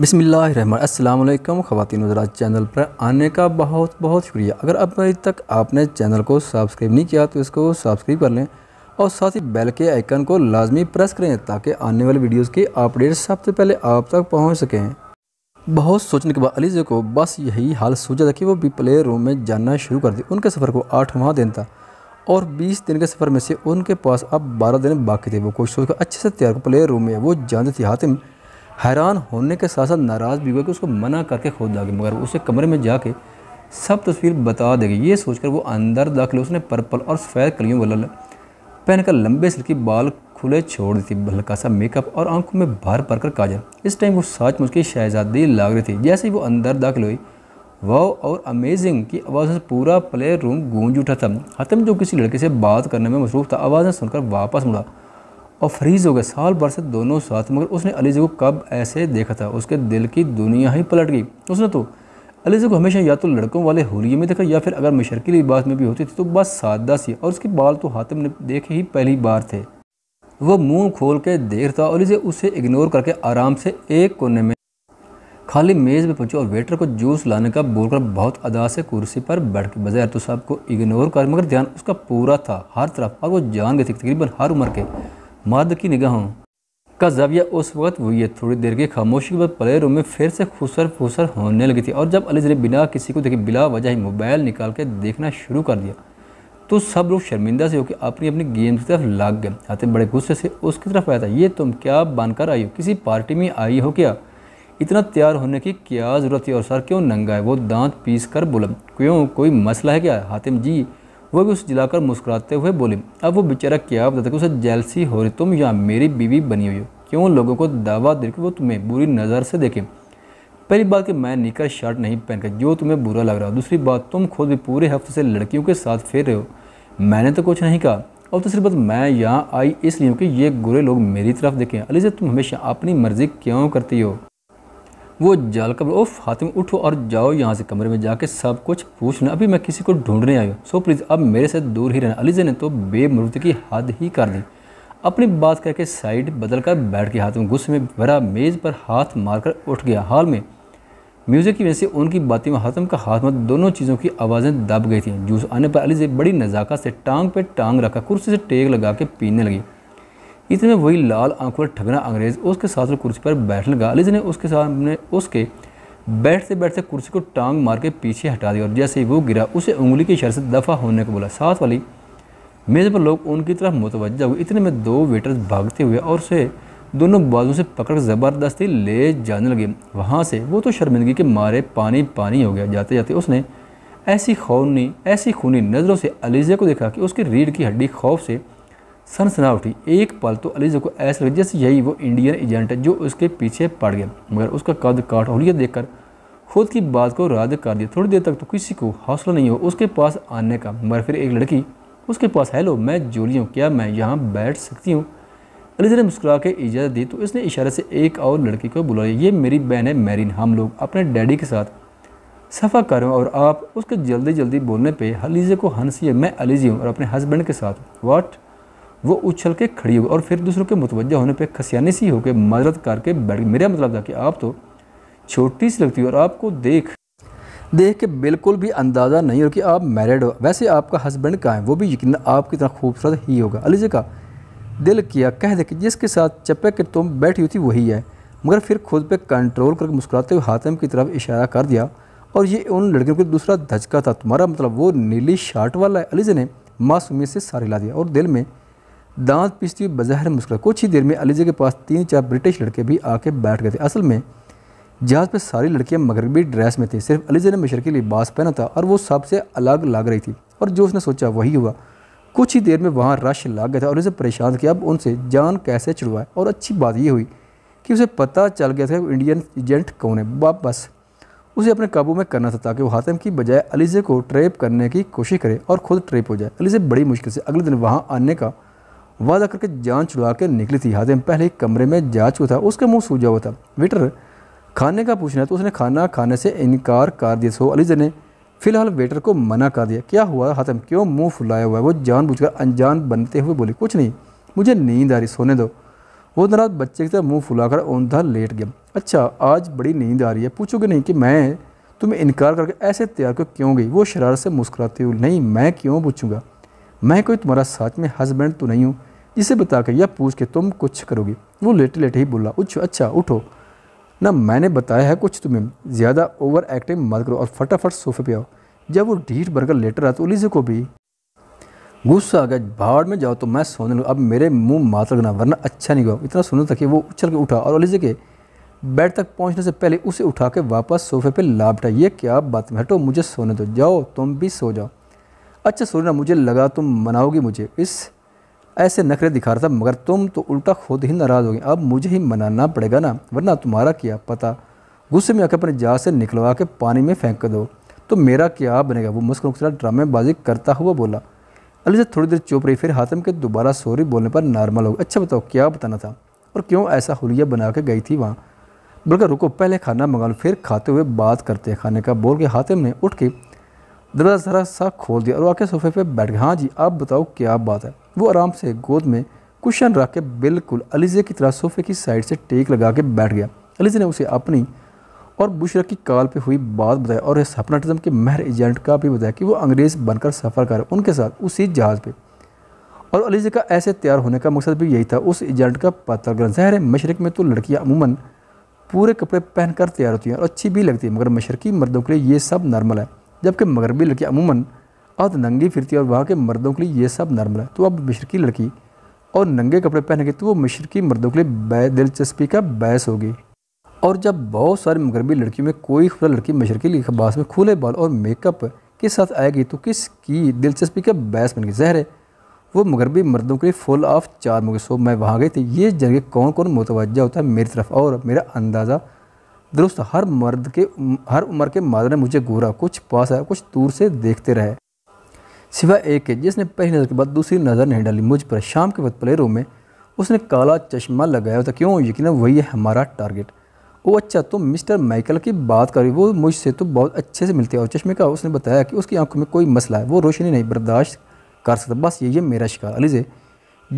बसमिल अल्लाम ख़वान हजरात चैनल पर आने का बहुत बहुत शुक्रिया अगर अब तक आपने चैनल को सब्सक्राइब नहीं किया तो इसको सब्सक्राइब कर लें और साथ ही बेल के आइकन को लाजमी प्रेस करें ताकि आने वाले वीडियोज़ की अपडेट सबसे पहले आप तक पहुँच सकें बहुत सोचने के बाद अलीजे को बस यही हाल सोचा था कि वो भी प्ले रूम में जाना शुरू कर दी उनके सफ़र को आठवां दिन था और 20 दिन के सफ़र में से उनके पास अब 12 दिन बाकी थे वो कोशिश सोचकर अच्छे से तैयार को प्ले रूम में वो जानते थे हातिम हैरान होने के साथ साथ नाराज़ भी हुआ कि उसको मना करके खुद आगे मगर उसे कमरे में जाके सब तस्वीर बता देगी ये सोचकर वो अंदर दाखिल उसने पर्पल और सफ़ेद कलियों वाल पहनकर लंबे सिल्की बाल खुले छोड़ दी थी हल्का सा मेकअप और आंखों में भर भर कर काजल इस टाइम वो साच मुझकी शहजादी लाग रही थी जैसे ही वो अंदर दाखिल हुई वह और अमेजिंग की आवाज़ से पूरा प्ले रूम गूंज उठा था हतम जो किसी लड़के से बात करने में मसरूफ़ था आवाज़ें सुनकर वापस मुड़ा और फ्रीज हो गया साल भर से दोनों साथ मगर उसने अलीजे को कब ऐसे देखा था उसके दिल की दुनिया ही पलट गई उसने तो अलीजे को हमेशा या तो लड़कों वाले होलिए में देखा या फिर अगर मशरकी लिबास में भी होती थी तो बस सादा सी और उसके बाल तो हातिम ने देखे ही पहली बार थे वह मुंह खोल के देख था और इसे उसे इग्नोर करके आराम से एक कोने में खाली मेज़ में पहुंची और वेटर को जूस लाने का बोलकर बहुत अदा से कुर्सी पर बैठ के बजाय तो साहब को इग्नोर कर मगर ध्यान उसका पूरा था हर तरफ और वो जान गए थे तकरीबन हर उम्र के मर्द की निगाहों का जविया उस वक्त हुई है थोड़ी देर की खामोशी के बाद पले रूम में फिर से खुसर फुसर होने लगी थी और जब अलीजर बिना किसी को देखे बिला वजह ही मोबाइल निकाल के देखना शुरू कर दिया तो सब लोग शर्मिंदा से होकर अपनी अपनी गेम की तरफ लाग गए आते बड़े गुस्से से उसकी तरफ आया था ये तुम क्या बनकर आई हो किसी पार्टी में आई हो क्या इतना तैयार होने की क्या ज़रूरत है और सर क्यों नंगा है वो दांत पीस कर बोला क्यों कोई मसला है क्या हातिम जी वह भी उसे जलाकर मुस्कुराते हुए बोली अब वो बेचारा क्या बताते उसे जैलसी हो रही तुम यहाँ मेरी बीवी बनी हुई हो क्यों लोगों को दावा देकर वो तुम्हें बुरी नज़र से देखें पहली बात कि मैं निकर शर्ट नहीं पहनकर जो तुम्हें बुरा लग रहा दूसरी बात तुम खुद भी पूरे हफ्ते से लड़कियों के साथ फेर रहे हो मैंने तो कुछ नहीं कहा और तीसरी बात मैं यहाँ आई इसलिए कि ये बुरे लोग मेरी तरफ देखें अली से तुम हमेशा अपनी मर्ज़ी क्यों करती हो वो जाल कब ओफ हातिम उठो और जाओ यहाँ से कमरे में जाके सब कुछ पूछना अभी मैं किसी को ढूंढने आई हूँ सो प्लीज़ अब मेरे से दूर ही रहना अलीजे ने तो बेमरूद की हद ही कर दी अपनी बात करके साइड बदल कर बैठ के हाथ में गुस्से में भरा मेज़ पर हाथ मारकर उठ गया हाल में म्यूज़िक की वजह से उनकी बातें में हाथम का हाथ मत दोनों चीज़ों की आवाज़ें दब गई थी जूस आने पर अलीजे बड़ी नज़ाकत से टांग पर टांग रखा कुर्सी से टेक लगा के पीने लगी इतने वही लाल आंखों पर ठगना अंग्रेज उसके साथ कुर्सी पर बैठने लगा अलीज ने उसके सामने उसके बैठते बैठते कुर्सी को टांग मार के पीछे हटा दिया और जैसे ही वो गिरा उसे उंगली की शर से दफ़ा होने को बोला साथ वाली मेज़ पर लोग उनकी तरफ मुतवजह हुए इतने में दो वेटर्स भागते हुए और उसे दोनों बाजू से पकड़ ज़बरदस्ती ले जाने लगे वहाँ से वो तो शर्मिंदगी के मारे पानी पानी हो गया जाते जाते उसने ऐसी खौनी ऐसी खूनी नज़रों से अलीजे को देखा कि उसकी रीढ़ की हड्डी खौफ से सनसनावटी एक पल तो अलीजा को ऐसा लगा जैसे यही वो इंडियन एजेंट है जो उसके पीछे पड़ गया मगर उसका कद काट होलियत देखकर खुद की बात को रद्द कर दिया थोड़ी देर तक तो किसी को हौसला नहीं हो उसके पास आने का मगर फिर एक लड़की उसके पास हैलो मैं जोली हूँ क्या मैं यहाँ बैठ सकती हूँ अलीजा ने मुस्कुरा के इजाज़त दी तो इसने इशारे से एक और लड़की को लिया ये मेरी बहन है मैरिन हम लोग अपने डैडी के साथ सफ़ा कर रहे और आप उसके जल्दी जल्दी बोलने पर अलीजे को हंसी है मैं अलीजी हूँ और अपने हस्बैंड के साथ वाट वो उछल के खड़ी हो और फिर दूसरों के मुतवजह होने पर खसियाने सी होकर मदद करके बैठ मेरा मतलब था कि आप तो छोटी सी लगती हो और आपको देख देख के बिल्कुल भी अंदाज़ा नहीं हो कि आप मैरिड हो वैसे आपका हस्बैंड कहाँ है वो भी यकीन आपकी तरह खूबसूरत ही होगा अली जी का दिल किया कह दे कि जिसके साथ चपे के तुम बैठी हुई थी वही है मगर फिर खुद पे कंट्रोल करके मुस्कुराते हुए हातम की तरफ इशारा कर दिया और ये उन लड़कियों को दूसरा धचका था तुम्हारा मतलब वो नीली शार्ट वाला है अलीजे ने मासूमियत से सारे ला दिया और दिल में दांत पीसती हुई बज़ाहिर मुस्कुरा कुछ ही देर में अलीजे के पास तीन चार ब्रिटिश लड़के भी आके बैठ गए थे असल में जहाज़ पर सारी लड़कियां मगरबी ड्रेस में थी सिर्फ अलीजे ने मशरक़ी लिबास पहना था और वो सबसे अलग लग रही थी और जो उसने सोचा वही हुआ कुछ ही देर में वहाँ रश लग गया था और उसे परेशान किया अब उनसे जान कैसे छुड़वाए और अच्छी बात ये हुई कि उसे पता चल गया था इंडियन एजेंट कौन है वापस उसे अपने काबू में करना था ताकि वो हातिम की बजाय अलीजे को ट्रेप करने की कोशिश करे और ख़ुद ट्रेप हो जाए अलीजे बड़ी मुश्किल से अगले दिन वहाँ आने का वादा करके जान छुड़ा के निकली थी हातिम पहले एक कमरे में जा चुका था उसका मुंह सूझा हुआ था वेटर खाने का पूछना तो उसने खाना खाने से इनकार कर दिया सो अलीजर ने फिलहाल वेटर को मना कर दिया क्या हुआ हातिम क्यों मुंह फुलाया हुआ है वो जानबूझकर अनजान बनते हुए बोली कुछ नहीं मुझे नींद आ रही सोने दो वो रात बच्चे की तरह मुँह फुला ओंधा लेट गया अच्छा आज बड़ी नींद आ रही है पूछोगे नहीं कि मैं तुम्हें इनकार करके ऐसे तैयार कर क्यों गई वो शरारत से मुस्कुराती हुई नहीं मैं क्यों पूछूंगा मैं कोई तुम्हारा साथ में हस्बैंड तो नहीं हूँ इसे बताकर या पूछ के तुम कुछ करोगी वो लेटे लेटे ही बोला उच्छ अच्छा उठो ना मैंने बताया है कुछ तुम्हें ज़्यादा ओवर एक्टिंग मत करो और फटाफट सोफे पे आओ जब वो ढीठ भरकर लेटर रहा तो उलीजे को भी गुस्सा आ गया भाड़ में जाओ तो मैं सोने लूँ अब मेरे मुंह मात लगना वरना अच्छा नहीं गया इतना सुनो तक कि वो उछल के उठा और उलीजे के बेड तक पहुंचने से पहले उसे उठा के वापस सोफे पे लापटा ये क्या बात में हटो मुझे सोने दो जाओ तुम भी सो जाओ अच्छा सोना मुझे लगा तुम मनाओगी मुझे इस ऐसे नखरे दिखा रहा था मगर तुम तो उल्टा खुद ही नाराज़ हो गए अब मुझे ही मनाना पड़ेगा ना वरना तुम्हारा क्या पता गुस्से में आकर अपने जहाज से निकलवा के पानी में फेंक दो तो मेरा क्या बनेगा वो मुस्कुरा मुस्कुरा ड्रामेबाजी करता हुआ बोला अलीजा थोड़ी देर चुप रही फिर हाथम के दोबारा सॉरी बोलने पर नॉर्मल हो गया अच्छा बताओ क्या बताना था और क्यों ऐसा हुलिया बना के गई थी वहाँ बोलकर रुको पहले खाना मंगा लो फिर खाते हुए बात करते हैं खाने का बोल के हातिम ने उठ के दरवाज़ा ज़रा सा खोल दिया और आके सोफे पे बैठ गए हाँ जी आप बताओ क्या बात है वो आराम से गोद में कुशन रख के बिल्कुल अलीजे की तरह सोफे की साइड से टेक लगा के बैठ गया अलीजे ने उसे अपनी और बुशरा की काल पे हुई बात बताई और सपनाटिज़म के महर एजेंट का भी बताया कि वो अंग्रेज़ बनकर सफ़र कर उनके साथ उसी जहाज़ पे और अलीजे का ऐसे तैयार होने का मकसद भी यही था उस एजेंट का पता ग्रहण शहर मशरक़ में तो लड़कियाँ अमूमन पूरे कपड़े पहनकर तैयार होती हैं और अच्छी भी लगती है मगर मशरक़ी मर्दों के लिए ये सब नॉर्मल है जबकि मगरबी लड़कियाँ अमूमन और नंगी फिरती है और वहाँ के मर्दों के लिए ये सब नॉर्मल है तो अब मिश्र की लड़की और नंगे कपड़े पहनेंगे तो वो मिश्र की मर्दों के लिए दिलचस्पी का बहस होगी और जब बहुत सारी मगरबी लड़कियों में कोई खुला लड़की मिश्र की लिखबास में खुले बाल और मेकअप के साथ आएगी तो किस की दिलचस्पी का बहस बन गई जहर है वो मगरबी मर्दों के लिए फुल ऑफ चार मुगे सो मैं वहाँ गई थी ये जगह कौन कौन मुतवजा होता है मेरी तरफ और मेरा अंदाज़ा दुरुस्त हर मर्द के हर उम्र के मादर ने मुझे घूरा कुछ पास आया कुछ दूर से देखते रहे सिवा एक के जिसने पहली नज़र के बाद दूसरी नज़र नहीं डाली मुझ पर शाम के वक्त प्ले रूम में उसने काला चश्मा लगाया था क्यों यकीन वही है हमारा टारगेट वो अच्छा तो मिस्टर माइकल की बात करी वो मुझसे तो बहुत अच्छे से मिलते और चश्मे का उसने बताया कि उसकी आंखों में कोई मसला है वो रोशनी नहीं बर्दाश्त कर सकता बस यही है मेरा शिकार अलीजे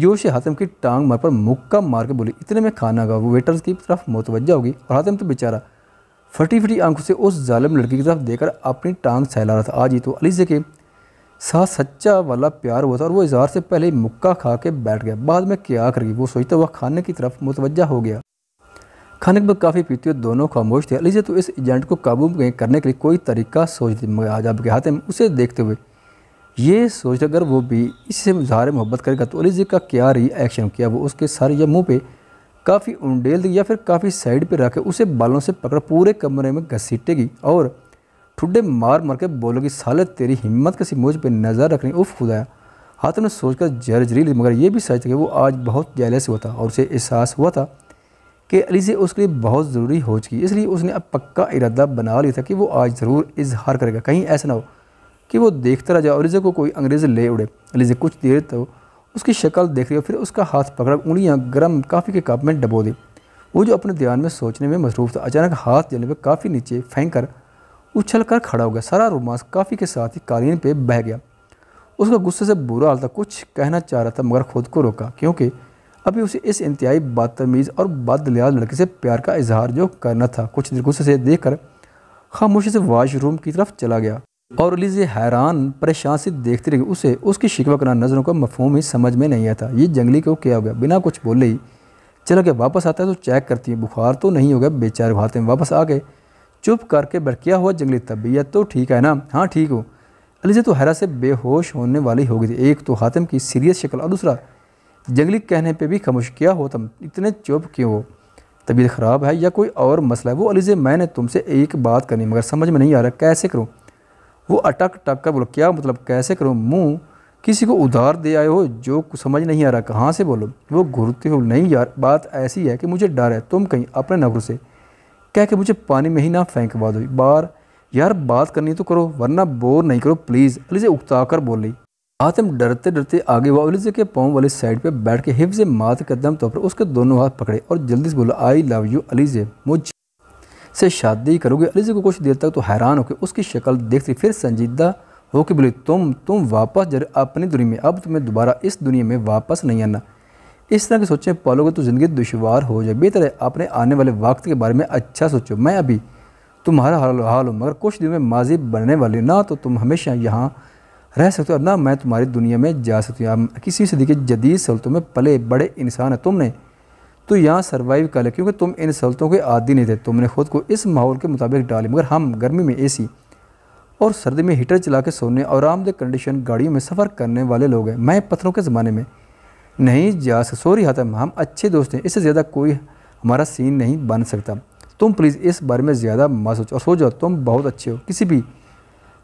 जोश हातिम की टांग मार पर मुक्का मार के बोली इतने में खाना गा वो वेटर्स की तरफ मुतवजह होगी और हातिम तो बेचारा फटी फटी आंखों से उस जालिम लड़की की तरफ देखकर अपनी टांग सहला रहा था आज ही तो अलीजे के सा सच्चा वाला प्यार हुआ था और वो इजहार से पहले ही मुक्का खा के बैठ गया बाद में क्या करी वो सोचता हुआ खाने की तरफ मुतवजा हो गया खाने के बाद काफ़ी पीते हुए दोनों खामोश थे अलीजे तो इस एजेंट को काबू करने के लिए कोई तरीका सोच आजाब के हाथ में उसे देखते हुए ये सोच अगर वो भी इससे इजहार मोहब्बत करेगा तो अलीजे का क्या रिएक्शन किया वो उसके सर या मुँह पर काफ़ी उंडेल या फिर काफ़ी साइड पर रखे उसे बालों से पकड़ पूरे कमरे में घसीटेगी और ठुड्डे मार मार के बोलोगी साले तेरी हिम्मत किसी मुझ पर नज़र रखनी उफ खुदाया हाथ ने सोचकर ली मगर यह भी सच था कि वो आज बहुत जैलस हुआ था और उसे एहसास हुआ था कि अली से उसके लिए बहुत ज़रूरी हो चुकी इसलिए उसने अब पक्का इरादा बना लिया था कि वो आज ज़रूर इजहार करेगा कहीं ऐसा ना हो कि वो देखता रह जाए और को कोई अंग्रेज़ ले उड़े अलीजे कुछ देर तो उसकी शक्ल देख रही हो फिर उसका हाथ पकड़ा उंगलियाँ गर्म काफ़ी के कप में डबो दी वो जो अपने ध्यान में सोचने में मसरूफ़ था अचानक हाथ जलने पर काफ़ी नीचे फेंक कर उछल कर खड़ा हो गया सारा रोमांस काफ़ी के साथ ही कालीन पे बह गया उसका गुस्से से बुरा हाल था कुछ कहना चाह रहा था मगर खुद को रोका क्योंकि अभी उसे इस इंतहाई बदतमीज़ और बदलियाज लड़के से प्यार का इजहार जो करना था कुछ देर गुस्से से देख कर खामोशी से वाशरूम की तरफ चला गया और लीजिए हैरान परेशान से देखते रही उसे उसकी शिकवा करना नज़रों का मफहम ही समझ में नहीं आता ये जंगली को क्या हो गया बिना कुछ बोले ही चला गया वापस आता है तो चेक करती है बुखार तो नहीं हो गया बेचारे भाते में वापस आ गए चुप करके भड़किया हुआ जंगली तबीयत तो ठीक है ना हाँ ठीक हो अलीजा तो हैरा से बेहोश होने वाली हो गई थी एक तो हातिम की सीरियस शक्ल और दूसरा जंगली कहने पे भी खामोश किया हो तुम इतने चुप क्यों हो तबीयत ख़राब है या कोई और मसला है वो अलीजे मैंने तुमसे एक बात करनी मगर समझ में नहीं आ रहा कैसे करूँ वो अटक टक कर बोलो क्या मतलब कैसे करूँ मुँह किसी को उधार दे आए हो जो समझ नहीं आ रहा कहाँ से बोलो वो घुरते हो नहीं यार बात ऐसी है कि मुझे डर है तुम कहीं अपने नगरों से कह के मुझे पानी में ही ना फेंकवा दो बार यार बात करनी तो करो वरना बोर नहीं करो प्लीज़ अलीजे उकता कर बोली आतम डरते डरते आगे हुआ अलीजे के पाँव वाली साइड पर बैठ के हिफ्ज मात कदम तौर पर उसके दोनों हाथ पकड़े और जल्दी से बोला आई लव यू अलीजे मुझ से शादी करोगे अलीजे को कुछ देर तक तो हैरान होकर उसकी शक्ल देखती फिर संजीदा होकर बोली तुम तुम वापस जर अपनी दुनिया में अब तुम्हें दोबारा इस दुनिया में वापस नहीं आना इस तरह के सोचें पालोगे तो ज़िंदगी दुशवार हो जाए बेहतर है अपने आने वाले वक्त के बारे में अच्छा सोचो मैं अभी तुम्हारा हाल हाल हूँ मगर कुछ दिनों में माजी बनने वाली ना तो तुम हमेशा यहाँ रह सकते हो और ना मैं तुम्हारी दुनिया में जा सकती हूँ किसी सदी के जदीद सहूलतों में पले बड़े इंसान है तुमने तो यहाँ सर्वाइव कर लिया क्योंकि तुम इन सहूलतों के आदि नहीं थे तुमने खुद को इस माहौल के मुताबिक डाली मगर हम गर्मी में एसी और सर्दी में हीटर चला के सोने और आरामदेह कंडीशन गाड़ियों में सफ़र करने वाले लोग हैं मैं पत्थरों के ज़माने में नहीं जा सॉरी हाथ था हम अच्छे दोस्त हैं इससे ज़्यादा कोई हमारा सीन नहीं बन सकता तुम प्लीज़ इस बारे में ज़्यादा मत सोचो और सोचो तुम बहुत अच्छे हो किसी भी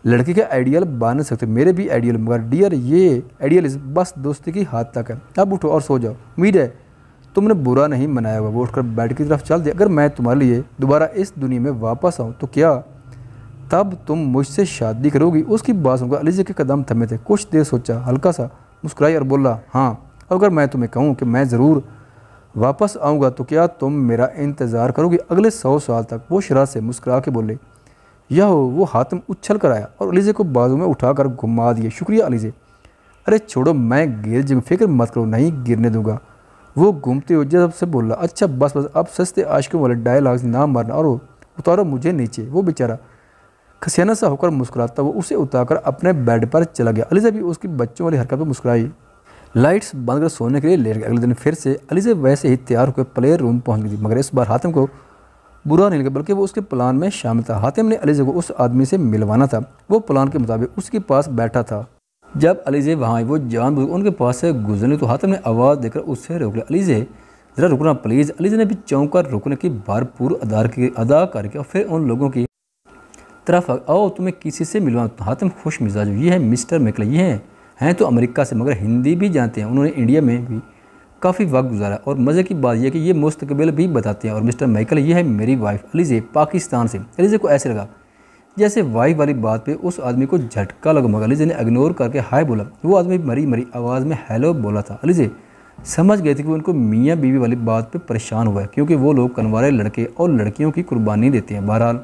लड़के के आइडियल बन सकते मेरे भी आइडियल मगर डियर ये आइडियल बस दोस्ती की हाथ तक है अब उठो और सो जाओ उम्मीद है तुमने बुरा नहीं मनाया हुआ वो उठकर बेड की तरफ चल दिया अगर मैं तुम्हारे लिए दोबारा इस दुनिया में वापस आऊँ तो क्या तब तुम मुझसे शादी करोगी उसकी बात सुनकर अलीजे के कदम थमे थे कुछ देर सोचा हल्का सा मुस्कुराई और बोला हाँ अगर मैं तुम्हें कहूँ कि मैं ज़रूर वापस आऊँगा तो क्या तुम मेरा इंतज़ार करोगे अगले सौ साल तक वो शराब से मुस्करा के बोले यह हो वो में उछल कर आया और अलीजे को बाजू में उठाकर घुमा दिए शुक्रिया अलीजे अरे छोड़ो मैं गिर जिम फिक्र मत करो नहीं गिरने दूंगा वो घूमते हुए जब से बोला अच्छा बस बस अब सस्ते आशकों वाले डायलॉग्स ना मारना और उतारो मुझे नीचे वो बेचारा खसियाना सा होकर मुस्कुराता वो उसे उतार अपने बेड पर चला गया अलीजा भी उसकी बच्चों वाली हरकत पर मुस्कुराई लाइट्स बंद कर सोने के लिए लेट गए अगले दिन फिर से अलीज़े वैसे ही तैयार होकर प्लेयर रूम पहुंच गई मगर इस बार हातिम को बुरा नहीं लगा बल्कि वो उसके प्लान में शामिल था हातिम ने अलीज़े को उस आदमी से मिलवाना था वो प्लान के मुताबिक उसके पास बैठा था जब अलीज़े वहाँ आई वो जान उनके पास से गुजरने तो हातिम ने आवाज़ देकर उससे रोक लिया अलीज़े ज़रा रुकना प्लीज़ अलीज़े ने भी चौंक कर रुकने की भरपूर अदार की अदा करके और फिर उन लोगों की तरफ आओ तुम्हें किसी से मिलवा हातिम खुश मिजाज ये है मिस्टर मेकल ये है हैं तो अमेरिका से मगर हिंदी भी जानते हैं उन्होंने इंडिया में भी काफ़ी वक्त गुजारा और मज़े की बात यह कि ये मुस्तबिल भी बताते हैं और मिस्टर माइकल ये है मेरी वाइफ अलीज़े पाकिस्तान से अलीज़े को ऐसे लगा जैसे वाइफ वाली बात पे उस आदमी को झटका लगा मगर अलीज़े ने इग्नोर करके हाय बोला वो आदमी मरी मरी आवाज़ में हेलो बोला था अलीज़े समझ गए थे कि उनको मियाँ बीवी वाली बात पर परेशान हुआ है क्योंकि वो लोग कनवारे लड़के और लड़कियों की कुर्बानी देते हैं बहरहाल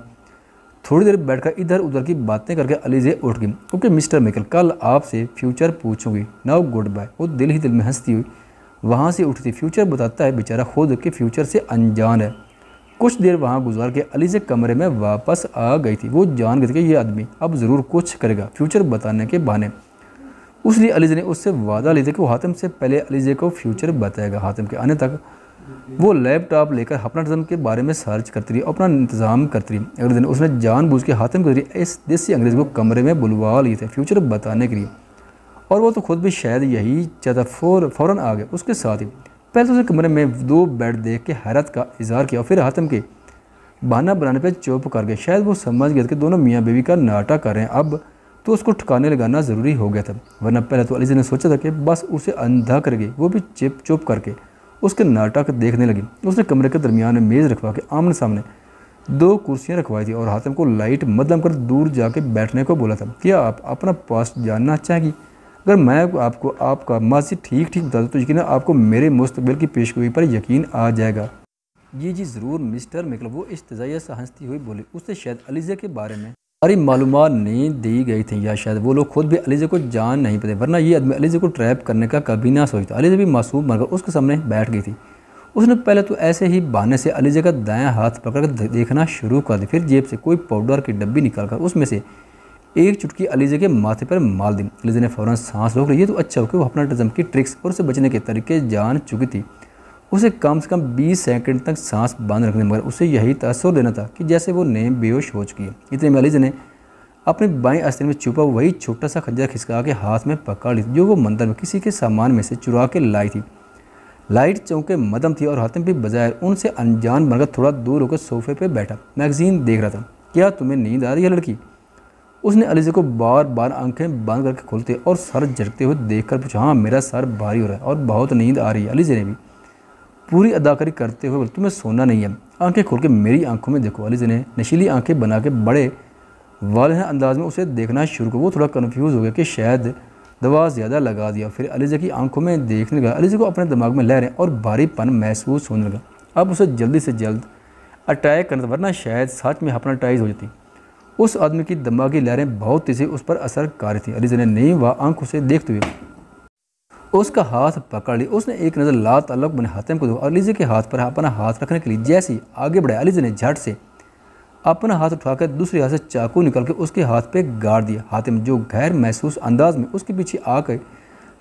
थोड़ी देर बैठकर इधर उधर की बातें करके अलीजे उठ गई ओके मिस्टर मेकल कल आपसे फ्यूचर पूछूंगी नाउ गुड बाय वो दिल ही दिल में हंसती हुई वहाँ से उठती फ्यूचर बताता है बेचारा खुद के फ्यूचर से अनजान है कुछ देर वहाँ गुजार के अलीजे कमरे में वापस आ गई थी वो जान गई थी कि ये आदमी अब ज़रूर कुछ करेगा फ्यूचर बताने के बहाने उसलिए अलीजे ने उससे वादा लिया था कि वो हातिम से पहले अलीजे को फ्यूचर बताएगा हातिम के आने तक वो लैपटॉप लेकर अपना नजम के बारे में सर्च करती रही अपना इंतजाम करती रही अगले दिन उसने जान बूझ के हाथम गुजरी इस देसी अंग्रेज़ को कमरे में बुलवा लिए थे फ्यूचर बताने के लिए और वो तो खुद भी शायद यही चाहता फौर फ़ौर आ गया उसके साथ ही पहले तो उसने कमरे में दो बेड देख के हैरत का इजहार किया और फिर हाथम के बहाना बनाने पर चुप कर गए शायद वो समझ गया कि दोनों मियाँ बीवी का नाटा कर रहे हैं अब तो उसको ठिकाने लगाना ज़रूरी हो गया था वरना पहले तो जी ने सोचा था कि बस उसे अंधा कर गई वो भी चिप चुप करके उसके नाटक देखने लगी उसने कमरे के दरमियान में मेज़ रखवा के आमने सामने दो कुर्सियाँ रखवाई थी और हातिम को लाइट मदम कर दूर जाके बैठने को बोला था क्या आप अपना पास जानना चाहेंगी अगर मैं आपको आपका माजी ठीक ठीक बता दूँ तो यकीन आपको मेरे मुस्तबिल की पेशगोई पर यकीन आ जाएगा जी जी ज़रूर मिस्टर मेकल वो इस तजाइया से हंसती हुई बोली उससे शायद अलीजे के बारे में सारी मालूम नहीं दी गई थी या शायद वो लोग खुद भी अलीजे को जान नहीं पाते वरना ये आदमी अलीजे को ट्रैप करने का कभी ना सोचता अलीजे भी मासूम मरकर उसके सामने बैठ गई थी उसने पहले तो ऐसे ही बहाने से अलीजे का दायां हाथ कर देखना शुरू कर दिया फिर जेब से कोई पाउडर की डब्बी निकाल कर उसमें से एक चुटकी अलीजे के माथे पर मार दी अलीजे ने फ़ौरन सांस रोक ली ये तो अच्छा हो कि वो अपना डजम की ट्रिक्स और उससे बचने के तरीके जान चुकी थी उसे कम से कम 20 सेकंड तक सांस बंद रखने मगर उसे यही तसर देना था कि जैसे वो नेम बेहोश हो चुकी है इतने मलिज ने अपने बाएं अस्तर में छुपा वही छोटा सा खंजर खिसका के हाथ में पकड़ ली जो वो मंदिर में किसी के सामान में से चुरा के लाई थी लाइट चौंके मदम थी और हातिम भी बजाय उनसे अनजान बनकर थोड़ा दूर होकर सोफे पर बैठा मैगजीन देख रहा था क्या तुम्हें नींद आ रही है लड़की उसने अलीजे को बार बार आंखें बंद करके खोलते और सर झटकते हुए देखकर पूछा हाँ मेरा सर भारी हो रहा है और बहुत नींद आ रही है अलीजे ने भी पूरी अदाकारी करते हुए बोले तुम्हें सोना नहीं है आंखें खोल के मेरी आंखों में देखो वाली ने नशीली आंखें बना के बड़े वाले अंदाज में उसे देखना शुरू किया वो थोड़ा कन्फ्यूज़ हो गया कि शायद दवा ज़्यादा लगा दिया फिर अलीज़ा की आंखों में देखने लगा अलीज़ा को अपने दिमाग में लहरें और भारीपन महसूस होने लगा अब उसे जल्दी से जल्द अटैक करना वरना शायद सच में हपनाटाइज हो जाती उस आदमी की दिमागी लहरें बहुत तेज़ी उस पर असर कर रही थी अलीज़ा ने नहीं वह आंखों से देखते हुए उसका हाथ पकड़ लिया उसने एक नज़र ला तल्लक बने हातिम को दो और अलीजे के हाथ पर अपना हाथ रखने के लिए जैसे आगे बढ़ाया अलीजे ने झट से अपना हाथ उठाकर दूसरे हाथ से चाकू निकल के उसके हाथ पे गाड़ दिया हातिम जो गैर महसूस अंदाज में उसके पीछे आकर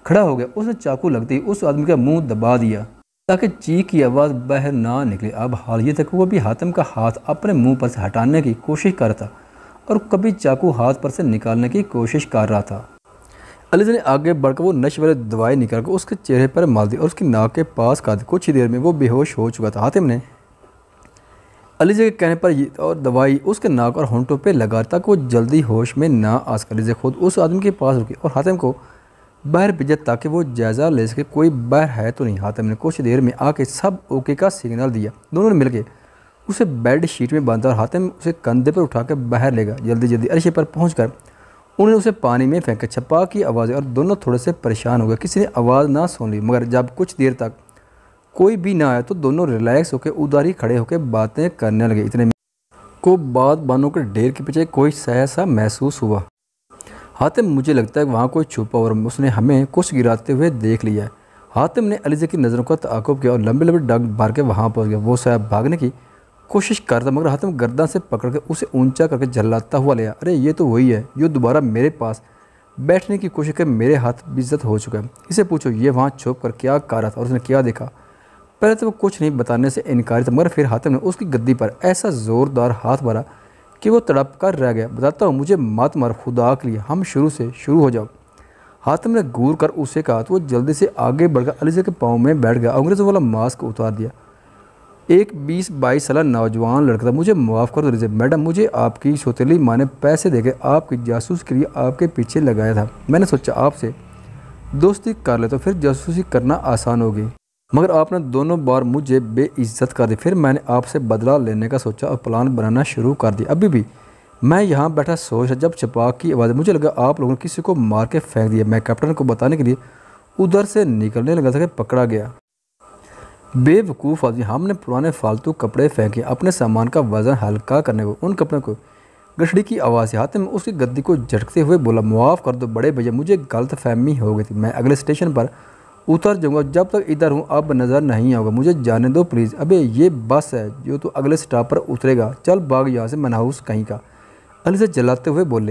खड़ा हो गया उसने चाकू लगते ही उस आदमी का मुंह दबा दिया ताकि चीख की आवाज़ बाहर ना निकले अब हाल ये तक वह भी हातिम का हाथ अपने मुंह पर से हटाने की कोशिश कर रहा था और कभी चाकू हाथ पर से निकालने की कोशिश कर रहा था अलीज ने आगे बढ़कर वो नश वाले दवाई निकाल कर उसके चेहरे पर मार दी और उसकी नाक के पास दी कुछ ही देर में वो बेहोश हो चुका था हातिम ने अलीजे के कहने पर और दवाई उसके नाक और होंटों पर लगा ताकि वो जल्दी होश में ना आ सके अलीजे खुद उस आदमी के पास रुकी और हातिम को बाहर भेजा ताकि वो जायज़ा ले सके कोई बाहर है तो नहीं हातिम ने कुछ देर में आके सब ओके का सिग्नल दिया दोनों ने के उसे बेड शीट में बांधा और हातिम उसे कंधे पर उठाकर बाहर ले गया जल्दी जल्दी अरशे पर पहुँच उन्होंने उसे पानी में फेंका छपा की आवाज़ें और दोनों थोड़े से परेशान हो गए किसी ने आवाज़ ना सुन ली मगर जब कुछ देर तक कोई भी ना आया तो दोनों रिलैक्स होकर उदारी खड़े होकर बातें करने लगे इतने को बाद बानों के ढेर के पीछे कोई सहसा महसूस हुआ हातिम मुझे लगता है वहाँ कोई छुपा और उसने हमें कुछ गिराते हुए देख लिया हातिम ने अलीजे की नज़रों का तकुब किया और लंबे लंबे डग भर के वहाँ पहुँच गया वो साहब भागने की कोशिश करता मगर हाथम गर्दा से पकड़ कर उसे ऊंचा करके झल्लाता हुआ लिया अरे ये तो वही है जो दोबारा मेरे पास बैठने की कोशिश कर मेरे हाथ बेइज्जत हो चुका है इसे पूछो ये वहाँ छुप कर क्या कारा था और उसने क्या देखा पहले तो वो कुछ नहीं बताने से इनकार था मगर फिर हाथम ने उसकी गद्दी पर ऐसा ज़ोरदार हाथ मारा कि वो तड़प कर रह गया बताता हूँ मुझे मत मार खुदा के लिए हम शुरू से शुरू हो जाओ हाथम ने घूर कर उसे कहा तो वो जल्दी से आगे बढ़कर अलीजे के पाँव में बैठ गया अंग्रेज़ों वाला मास्क उतार दिया एक बीस बाईस साल नौजवान लड़का था मुझे माफ़ कर दीजिए मैडम मुझे आपकी सोतीली माँ ने पैसे देकर आपकी जासूस के लिए आपके पीछे लगाया था मैंने सोचा आपसे दोस्ती कर ले तो फिर जासूसी करना आसान होगी मगर आपने दोनों बार मुझे बेइज्जत कर दी फिर मैंने आपसे बदला लेने का सोचा और प्लान बनाना शुरू कर दिया अभी भी मैं यहाँ बैठा सोच जब छपाक की आवाज़ मुझे लगा आप लोगों ने किसी को मार के फेंक दिया मैं कैप्टन को बताने के लिए उधर से निकलने लगा था कि पकड़ा गया बेवकूफ़ आदमी हमने पुराने फालतू कपड़े फेंके अपने सामान का वज़न हल्का करने को उन कपड़ों को गठड़ी की आवाज़ से हाथ में उसकी गद्दी को झटकते हुए बोला मुआफ़ कर दो बड़े भैया मुझे गलत फहमी हो गई थी मैं अगले स्टेशन पर उतर जाऊंगा जब तक इधर हूँ अब नज़र नहीं आऊँगा मुझे जाने दो प्लीज़ अबे ये बस है जो तो अगले स्टॉप पर उतरेगा चल बाग यहाँ से मनाहूस कहीं का अली से जलाते हुए बोले